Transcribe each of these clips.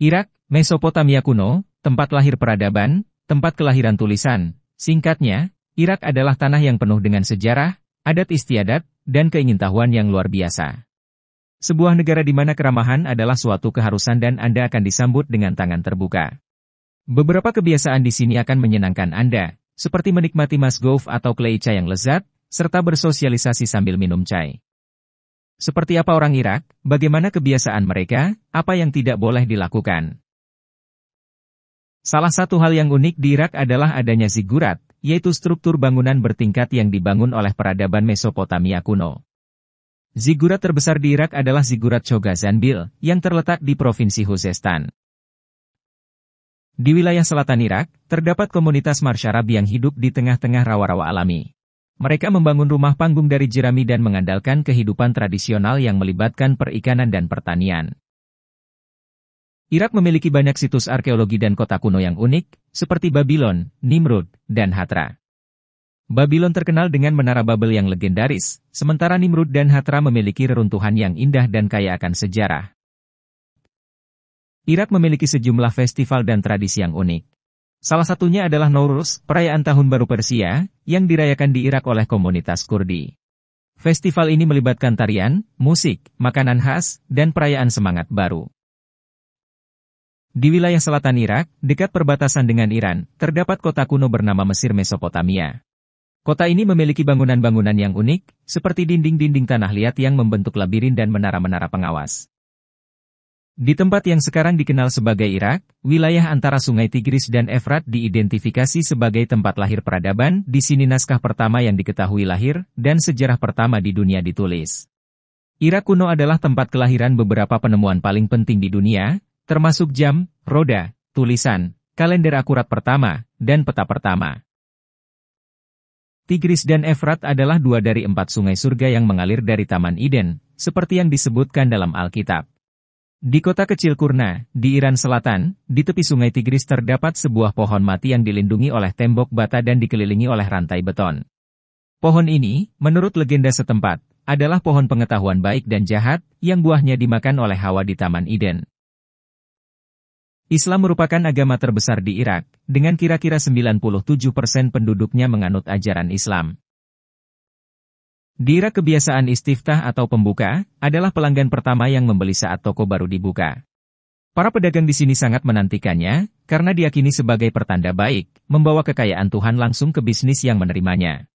Irak, Mesopotamia kuno, tempat lahir peradaban, tempat kelahiran tulisan. Singkatnya, Irak adalah tanah yang penuh dengan sejarah, adat istiadat, dan keingintahuan yang luar biasa. Sebuah negara di mana keramahan adalah suatu keharusan dan Anda akan disambut dengan tangan terbuka. Beberapa kebiasaan di sini akan menyenangkan Anda, seperti menikmati mas golf atau klei yang lezat, serta bersosialisasi sambil minum cai. Seperti apa orang Irak, bagaimana kebiasaan mereka, apa yang tidak boleh dilakukan. Salah satu hal yang unik di Irak adalah adanya zigurat, yaitu struktur bangunan bertingkat yang dibangun oleh peradaban Mesopotamia kuno. Zigurat terbesar di Irak adalah Zigurat Zanbil, yang terletak di Provinsi Khuzestan. Di wilayah selatan Irak, terdapat komunitas Marsyarab yang hidup di tengah-tengah rawa-rawa alami. Mereka membangun rumah panggung dari jerami dan mengandalkan kehidupan tradisional yang melibatkan perikanan dan pertanian. Irak memiliki banyak situs arkeologi dan kota kuno yang unik, seperti Babylon, Nimrud, dan Hatra. Babylon terkenal dengan Menara Babel yang legendaris, sementara Nimrud dan Hatra memiliki reruntuhan yang indah dan kaya akan sejarah. Irak memiliki sejumlah festival dan tradisi yang unik. Salah satunya adalah Nowruz, perayaan Tahun Baru Persia, yang dirayakan di Irak oleh komunitas Kurdi. Festival ini melibatkan tarian, musik, makanan khas, dan perayaan semangat baru. Di wilayah selatan Irak, dekat perbatasan dengan Iran, terdapat kota kuno bernama Mesir Mesopotamia. Kota ini memiliki bangunan-bangunan yang unik, seperti dinding-dinding tanah liat yang membentuk labirin dan menara-menara pengawas. Di tempat yang sekarang dikenal sebagai Irak, wilayah antara Sungai Tigris dan Efrat diidentifikasi sebagai tempat lahir peradaban, di sini naskah pertama yang diketahui lahir, dan sejarah pertama di dunia ditulis. Irak kuno adalah tempat kelahiran beberapa penemuan paling penting di dunia, termasuk jam, roda, tulisan, kalender akurat pertama, dan peta pertama. Tigris dan Efrat adalah dua dari empat sungai surga yang mengalir dari Taman Eden, seperti yang disebutkan dalam Alkitab. Di kota kecil Kurna, di Iran Selatan, di tepi sungai Tigris terdapat sebuah pohon mati yang dilindungi oleh tembok bata dan dikelilingi oleh rantai beton. Pohon ini, menurut legenda setempat, adalah pohon pengetahuan baik dan jahat, yang buahnya dimakan oleh Hawa di Taman Eden. Islam merupakan agama terbesar di Irak, dengan kira-kira 97% penduduknya menganut ajaran Islam. Dira kebiasaan istiftah atau pembuka adalah pelanggan pertama yang membeli saat toko baru dibuka. Para pedagang di sini sangat menantikannya, karena diakini sebagai pertanda baik, membawa kekayaan Tuhan langsung ke bisnis yang menerimanya.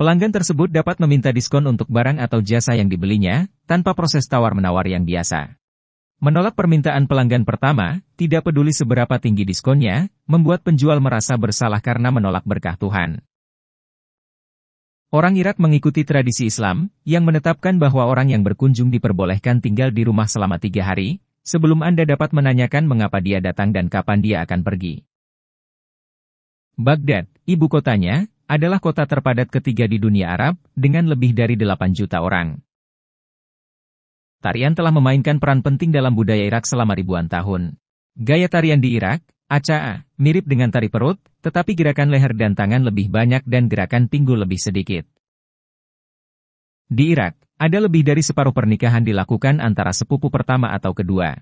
Pelanggan tersebut dapat meminta diskon untuk barang atau jasa yang dibelinya, tanpa proses tawar-menawar yang biasa. Menolak permintaan pelanggan pertama, tidak peduli seberapa tinggi diskonnya, membuat penjual merasa bersalah karena menolak berkah Tuhan. Orang Irak mengikuti tradisi Islam, yang menetapkan bahwa orang yang berkunjung diperbolehkan tinggal di rumah selama tiga hari, sebelum Anda dapat menanyakan mengapa dia datang dan kapan dia akan pergi. Baghdad, ibu kotanya, adalah kota terpadat ketiga di dunia Arab, dengan lebih dari 8 juta orang. Tarian telah memainkan peran penting dalam budaya Irak selama ribuan tahun. Gaya tarian di Irak, ACA, mirip dengan tari perut, tetapi gerakan leher dan tangan lebih banyak dan gerakan pinggul lebih sedikit. Di Irak, ada lebih dari separuh pernikahan dilakukan antara sepupu pertama atau kedua.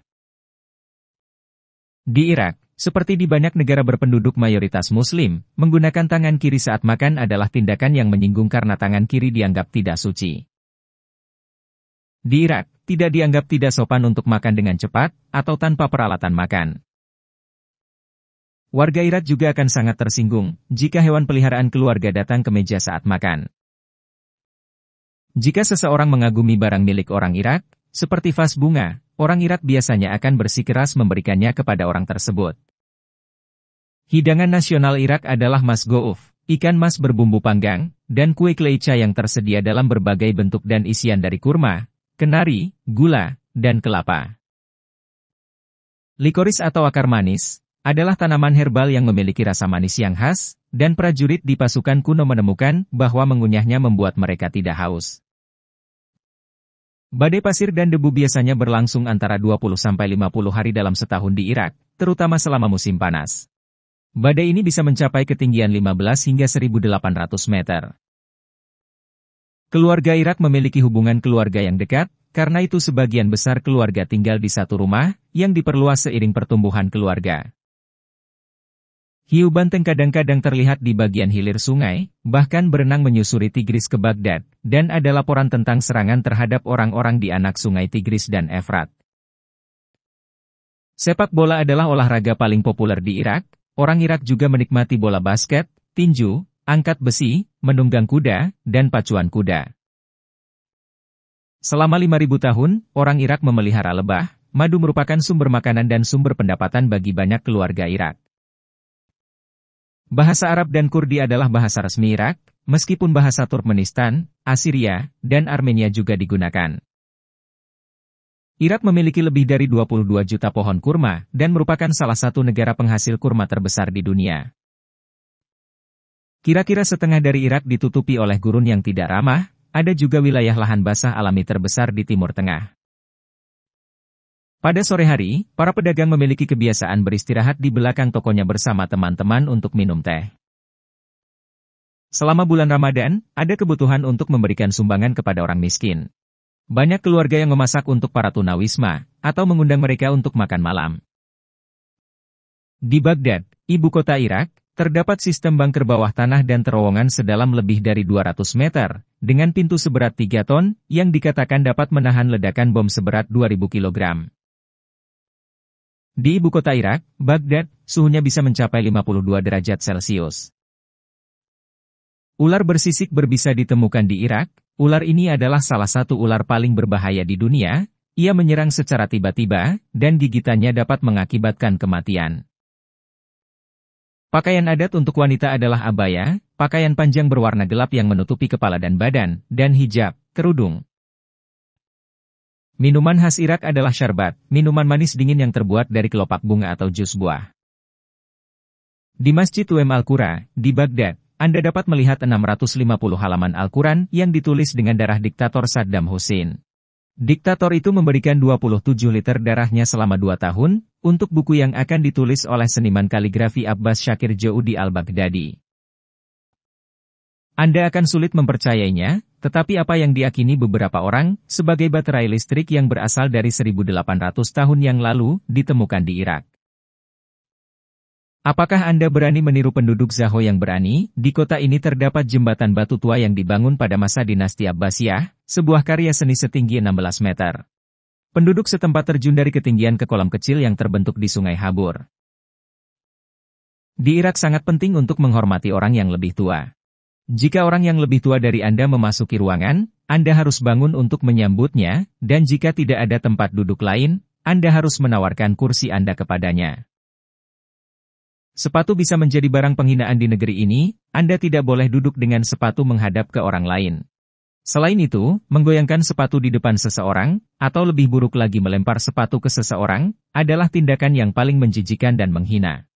Di Irak, seperti di banyak negara berpenduduk mayoritas muslim, menggunakan tangan kiri saat makan adalah tindakan yang menyinggung karena tangan kiri dianggap tidak suci. Di Irak, tidak dianggap tidak sopan untuk makan dengan cepat atau tanpa peralatan makan. Warga Irak juga akan sangat tersinggung jika hewan peliharaan keluarga datang ke meja saat makan. Jika seseorang mengagumi barang milik orang Irak, seperti vas bunga, orang Irak biasanya akan bersikeras memberikannya kepada orang tersebut. Hidangan nasional Irak adalah mas gouf, ikan mas berbumbu panggang, dan kue kleica yang tersedia dalam berbagai bentuk dan isian dari kurma, kenari, gula, dan kelapa. Likoris atau akar manis, adalah tanaman herbal yang memiliki rasa manis yang khas, dan prajurit di pasukan kuno menemukan bahwa mengunyahnya membuat mereka tidak haus. Badai pasir dan debu biasanya berlangsung antara 20-50 hari dalam setahun di Irak, terutama selama musim panas. Badai ini bisa mencapai ketinggian 15 hingga 1800 meter. Keluarga Irak memiliki hubungan keluarga yang dekat, karena itu sebagian besar keluarga tinggal di satu rumah, yang diperluas seiring pertumbuhan keluarga. Hiu banteng kadang-kadang terlihat di bagian hilir sungai, bahkan berenang menyusuri Tigris ke Baghdad, dan ada laporan tentang serangan terhadap orang-orang di anak sungai Tigris dan Efrat. Sepak bola adalah olahraga paling populer di Irak, orang Irak juga menikmati bola basket, tinju, angkat besi, menunggang kuda, dan pacuan kuda. Selama 5.000 tahun, orang Irak memelihara lebah, madu merupakan sumber makanan dan sumber pendapatan bagi banyak keluarga Irak. Bahasa Arab dan Kurdi adalah bahasa resmi Irak, meskipun bahasa Turkmenistan, Assyria, dan Armenia juga digunakan. Irak memiliki lebih dari 22 juta pohon kurma dan merupakan salah satu negara penghasil kurma terbesar di dunia. Kira-kira setengah dari Irak ditutupi oleh gurun yang tidak ramah, ada juga wilayah lahan basah alami terbesar di Timur Tengah. Pada sore hari, para pedagang memiliki kebiasaan beristirahat di belakang tokonya bersama teman-teman untuk minum teh. Selama bulan Ramadan, ada kebutuhan untuk memberikan sumbangan kepada orang miskin. Banyak keluarga yang memasak untuk para tunawisma, atau mengundang mereka untuk makan malam. Di Baghdad, ibu kota Irak, terdapat sistem bunker bawah tanah dan terowongan sedalam lebih dari 200 meter, dengan pintu seberat 3 ton, yang dikatakan dapat menahan ledakan bom seberat 2000 kilogram. Di ibu kota Irak, Baghdad, suhunya bisa mencapai 52 derajat Celcius. Ular bersisik berbisa ditemukan di Irak, ular ini adalah salah satu ular paling berbahaya di dunia, ia menyerang secara tiba-tiba, dan gigitannya dapat mengakibatkan kematian. Pakaian adat untuk wanita adalah abaya, pakaian panjang berwarna gelap yang menutupi kepala dan badan, dan hijab, kerudung. Minuman khas Irak adalah syarbat, minuman manis dingin yang terbuat dari kelopak bunga atau jus buah. Di Masjid Uem Al-Qura, di Baghdad, Anda dapat melihat 650 halaman Al-Quran yang ditulis dengan darah diktator Saddam Hussein. Diktator itu memberikan 27 liter darahnya selama 2 tahun, untuk buku yang akan ditulis oleh seniman kaligrafi Abbas Syakir Joudi Al-Baghdadi. Anda akan sulit mempercayainya, tetapi apa yang diakini beberapa orang, sebagai baterai listrik yang berasal dari 1800 tahun yang lalu, ditemukan di Irak. Apakah Anda berani meniru penduduk Zaho yang berani? Di kota ini terdapat jembatan batu tua yang dibangun pada masa dinasti Abbasiyah, sebuah karya seni setinggi 16 meter. Penduduk setempat terjun dari ketinggian ke kolam kecil yang terbentuk di Sungai Habur. Di Irak sangat penting untuk menghormati orang yang lebih tua. Jika orang yang lebih tua dari Anda memasuki ruangan, Anda harus bangun untuk menyambutnya, dan jika tidak ada tempat duduk lain, Anda harus menawarkan kursi Anda kepadanya. Sepatu bisa menjadi barang penghinaan di negeri ini, Anda tidak boleh duduk dengan sepatu menghadap ke orang lain. Selain itu, menggoyangkan sepatu di depan seseorang, atau lebih buruk lagi melempar sepatu ke seseorang, adalah tindakan yang paling menjijikan dan menghina.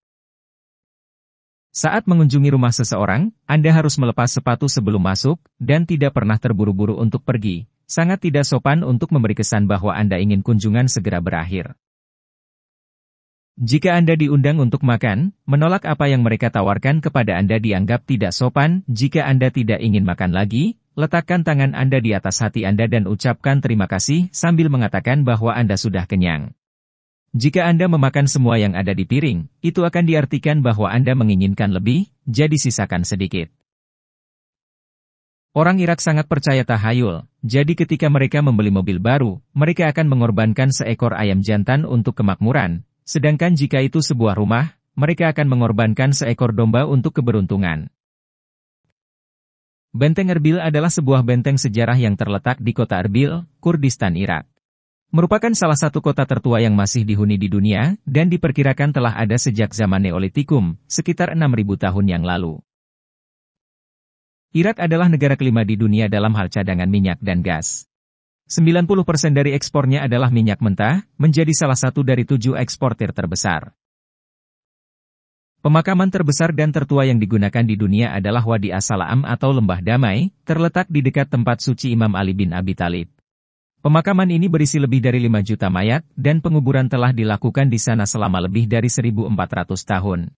Saat mengunjungi rumah seseorang, Anda harus melepas sepatu sebelum masuk, dan tidak pernah terburu-buru untuk pergi. Sangat tidak sopan untuk memberi kesan bahwa Anda ingin kunjungan segera berakhir. Jika Anda diundang untuk makan, menolak apa yang mereka tawarkan kepada Anda dianggap tidak sopan. Jika Anda tidak ingin makan lagi, letakkan tangan Anda di atas hati Anda dan ucapkan terima kasih sambil mengatakan bahwa Anda sudah kenyang. Jika Anda memakan semua yang ada di piring, itu akan diartikan bahwa Anda menginginkan lebih, jadi sisakan sedikit. Orang Irak sangat percaya tahayul, jadi ketika mereka membeli mobil baru, mereka akan mengorbankan seekor ayam jantan untuk kemakmuran, sedangkan jika itu sebuah rumah, mereka akan mengorbankan seekor domba untuk keberuntungan. Benteng Erbil adalah sebuah benteng sejarah yang terletak di kota Erbil, Kurdistan, Irak merupakan salah satu kota tertua yang masih dihuni di dunia dan diperkirakan telah ada sejak zaman Neolitikum, sekitar 6.000 tahun yang lalu. Irak adalah negara kelima di dunia dalam hal cadangan minyak dan gas. 90% dari ekspornya adalah minyak mentah, menjadi salah satu dari tujuh eksportir terbesar. Pemakaman terbesar dan tertua yang digunakan di dunia adalah Wadi as atau Lembah Damai, terletak di dekat tempat suci Imam Ali bin Abi Talib. Pemakaman ini berisi lebih dari 5 juta mayat, dan penguburan telah dilakukan di sana selama lebih dari 1.400 tahun.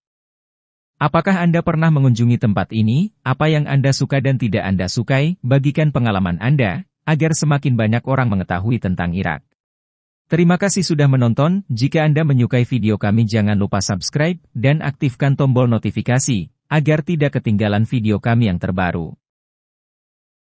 Apakah Anda pernah mengunjungi tempat ini? Apa yang Anda suka dan tidak Anda sukai? Bagikan pengalaman Anda, agar semakin banyak orang mengetahui tentang Irak. Terima kasih sudah menonton, jika Anda menyukai video kami jangan lupa subscribe, dan aktifkan tombol notifikasi, agar tidak ketinggalan video kami yang terbaru.